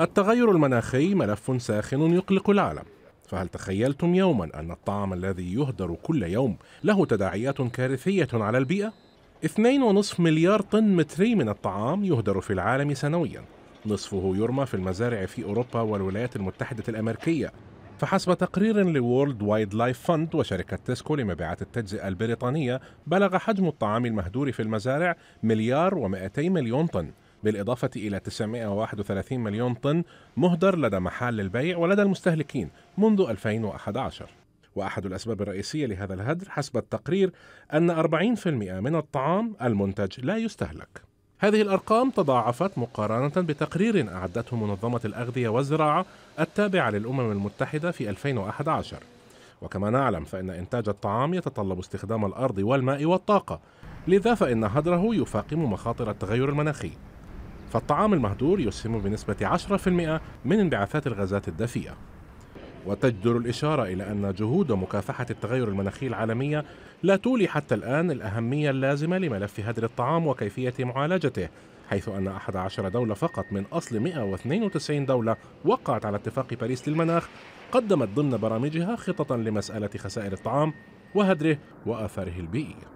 التغير المناخي ملف ساخن يقلق العالم فهل تخيلتم يوما أن الطعام الذي يهدر كل يوم له تداعيات كارثية على البيئة؟ 2.5 مليار طن متري من الطعام يهدر في العالم سنويا نصفه يرمى في المزارع في أوروبا والولايات المتحدة الأمريكية فحسب تقرير لورلد وايد لايف فند وشركة تسكو لمبيعات التجزئة البريطانية بلغ حجم الطعام المهدور في المزارع مليار و200 مليون طن بالإضافة إلى 931 مليون طن مهدر لدى محال البيع ولدى المستهلكين منذ 2011 وأحد الأسباب الرئيسية لهذا الهدر حسب التقرير أن 40% من الطعام المنتج لا يستهلك هذه الأرقام تضاعفت مقارنة بتقرير أعدته منظمة الأغذية والزراعة التابعة للأمم المتحدة في 2011 وكما نعلم فإن إنتاج الطعام يتطلب استخدام الأرض والماء والطاقة لذا فإن هدره يفاقم مخاطر التغير المناخي فالطعام المهدور يسهم بنسبة 10% من انبعاثات الغازات الدفيئة وتجدر الإشارة إلى أن جهود مكافحة التغير المناخي العالمية لا تولي حتى الآن الأهمية اللازمة لملف هدر الطعام وكيفية معالجته حيث أن 11 دولة فقط من أصل 192 دولة وقعت على اتفاق باريس للمناخ قدمت ضمن برامجها خططا لمسألة خسائر الطعام وهدره وآثاره البيئية